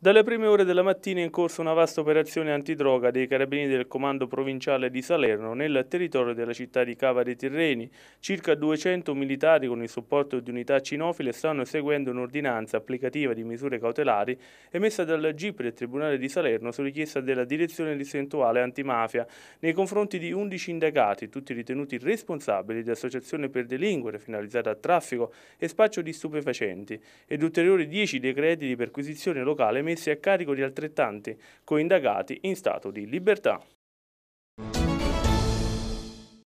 Dalle prime ore della mattina è in corso una vasta operazione antidroga dei carabinieri del comando provinciale di Salerno nel territorio della città di Cava dei Tirreni. Circa 200 militari con il supporto di unità cinofile stanno eseguendo un'ordinanza applicativa di misure cautelari emessa dal GIP del Tribunale di Salerno su richiesta della direzione distrettuale antimafia nei confronti di 11 indagati, tutti ritenuti responsabili di associazione per delinquere finalizzata a traffico e spaccio di stupefacenti ed ulteriori 10 decreti di perquisizione locale messi a carico di altrettanti coindagati in stato di libertà.